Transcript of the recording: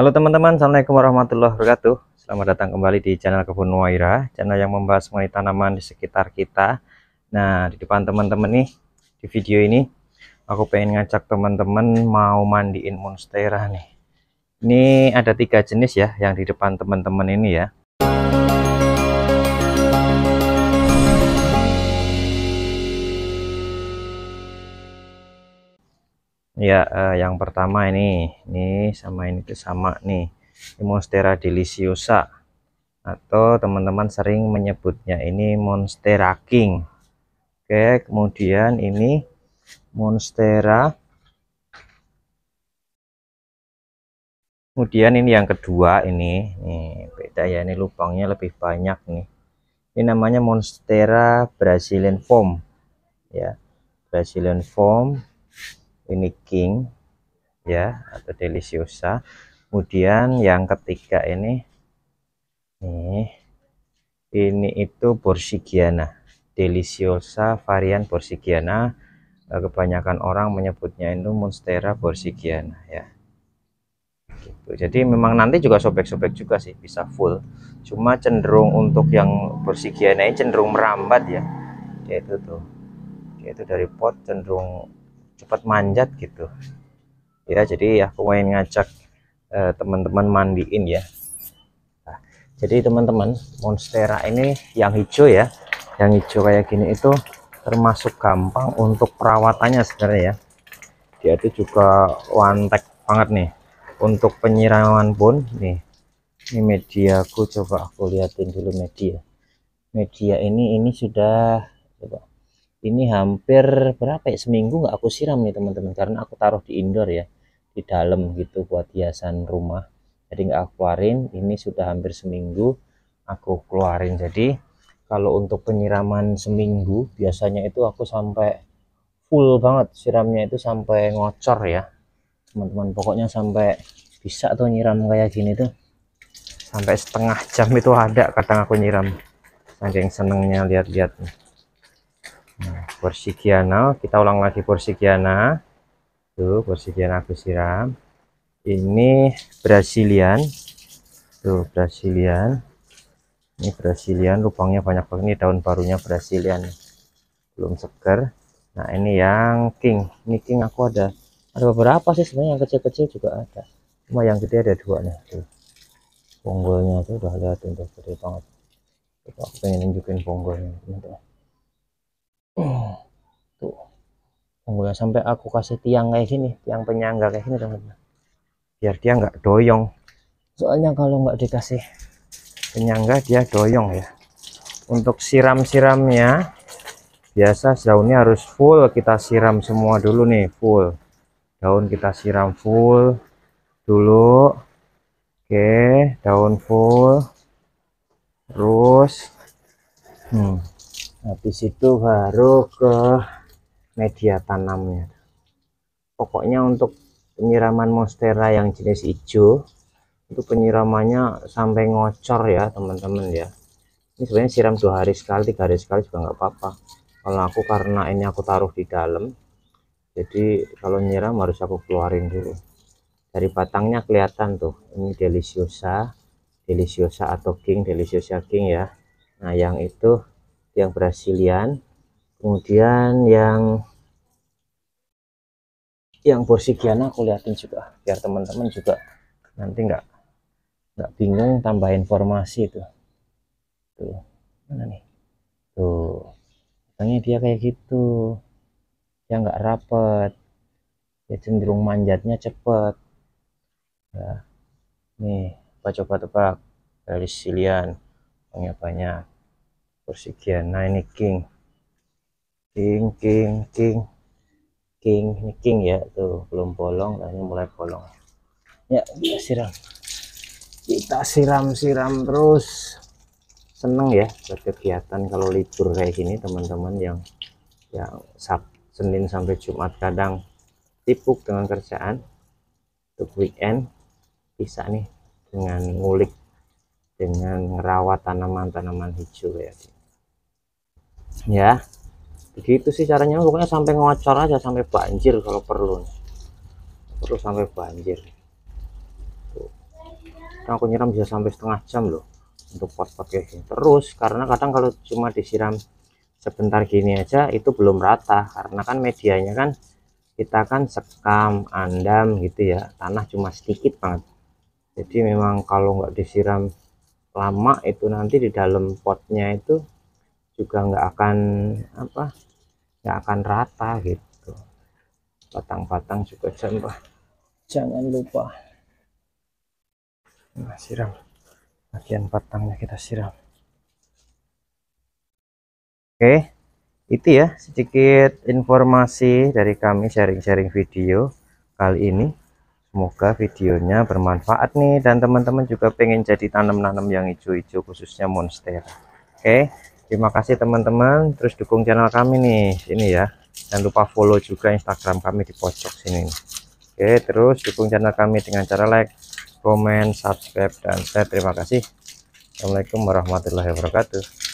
Halo teman-teman, Assalamualaikum warahmatullahi wabarakatuh Selamat datang kembali di channel Kebun Waira Channel yang membahas mengenai tanaman di sekitar kita Nah, di depan teman-teman nih Di video ini Aku pengen ngajak teman-teman mau mandiin monstera nih Ini ada tiga jenis ya Yang di depan teman-teman ini ya ya eh, yang pertama ini ini sama ini tuh sama nih ini monstera deliciosa atau teman-teman sering menyebutnya ini monstera king oke kemudian ini monstera kemudian ini yang kedua ini nih beda ya ini lubangnya lebih banyak nih ini namanya monstera brazilian foam ya brazilian foam ini king ya atau deliciosa kemudian yang ketiga ini nih ini itu borsigiana deliciosa varian borsigiana eh, kebanyakan orang menyebutnya itu monstera borsigiana ya gitu jadi memang nanti juga sobek-sobek juga sih bisa full cuma cenderung untuk yang borsigiana ini cenderung merambat ya yaitu tuh yaitu dari pot cenderung cepat manjat gitu ya jadi ya aku main ngajak eh, teman-teman eh, mandiin ya nah, jadi teman-teman monstera ini yang hijau ya yang hijau kayak gini itu termasuk gampang untuk perawatannya sebenarnya ya dia itu juga wantek banget nih untuk penyiraman pun nih ini media aku coba aku liatin dulu media media ini ini sudah coba ini hampir berapa ya seminggu nggak aku siram nih teman-teman karena aku taruh di indoor ya di dalam gitu buat hiasan rumah jadi nggak aku keluarin ini sudah hampir seminggu aku keluarin jadi kalau untuk penyiraman seminggu biasanya itu aku sampai full banget siramnya itu sampai ngocor ya teman-teman pokoknya sampai bisa tuh nyiram kayak gini tuh sampai setengah jam itu ada kadang aku nyiram saking senengnya lihat-lihat nah, kita ulang lagi Porsigiana tuh Porsigiana aku siram ini Brasilian tuh Brasilian ini Brasilian lubangnya banyak banget ini daun barunya Brasilian belum seger nah ini yang King ini King aku ada ada beberapa sih sebenarnya yang kecil-kecil juga ada cuma yang gede ada dua nih tuh bonggolnya tuh udah lihat udah gede banget Coba aku pengen nunjukin bonggolnya Oh, tuh. Tunggu ya sampai aku kasih tiang kayak gini, tiang penyangga kayak gini teman-teman. Biar dia nggak doyong. Soalnya kalau nggak dikasih penyangga dia doyong ya. Untuk siram-siramnya biasa daunnya harus full kita siram semua dulu nih, full. Daun kita siram full dulu. Oke, daun full. Terus hmm habis itu baru ke media tanamnya pokoknya untuk penyiraman monstera yang jenis hijau itu penyiramannya sampai ngocor ya teman-teman ya ini sebenarnya siram dua hari sekali tiga hari sekali juga nggak apa-apa kalau aku karena ini aku taruh di dalam jadi kalau nyiram harus aku keluarin dulu dari batangnya kelihatan tuh ini deliciosa deliciosa atau king deliciosa king ya nah yang itu yang Brasilian kemudian yang yang borsigiana aku liatin juga biar teman-teman juga nanti nggak nggak bingung tambah informasi itu tuh mana nih tuh makanya dia kayak gitu dia nggak rapet dia cenderung manjatnya cepet nah, nih coba coba tebak dari silian banyak banyak persegian nah ini king king king king king ini king ya tuh belum bolong nah ini mulai bolong ya kita siram kita siram-siram terus seneng ya berkegiatan kalau libur kayak gini teman-teman yang yang Sab, Senin sampai Jumat kadang sibuk dengan kerjaan untuk weekend bisa nih dengan ngulik dengan merawat tanaman-tanaman hijau ya ya begitu sih caranya pokoknya sampai ngocor aja sampai banjir kalau perlu perlu sampai banjir Tuh. aku nyiram bisa sampai setengah jam loh untuk pot-pot kayak terus karena kadang kalau cuma disiram sebentar gini aja itu belum rata karena kan medianya kan kita kan sekam andam gitu ya tanah cuma sedikit banget jadi memang kalau nggak disiram lama itu nanti di dalam potnya itu juga nggak akan apa nggak akan rata gitu batang-batang juga jangan jangan lupa nah, siram bagian batangnya kita siram oke itu ya sedikit informasi dari kami sharing-sharing video kali ini semoga videonya bermanfaat nih dan teman-teman juga pengen jadi tanam tanam yang hijau-hijau khususnya monster oke terima kasih teman-teman terus dukung channel kami nih ini ya jangan lupa follow juga Instagram kami di pojok sini Oke terus dukung channel kami dengan cara like comment subscribe dan share terima kasih Assalamualaikum warahmatullahi wabarakatuh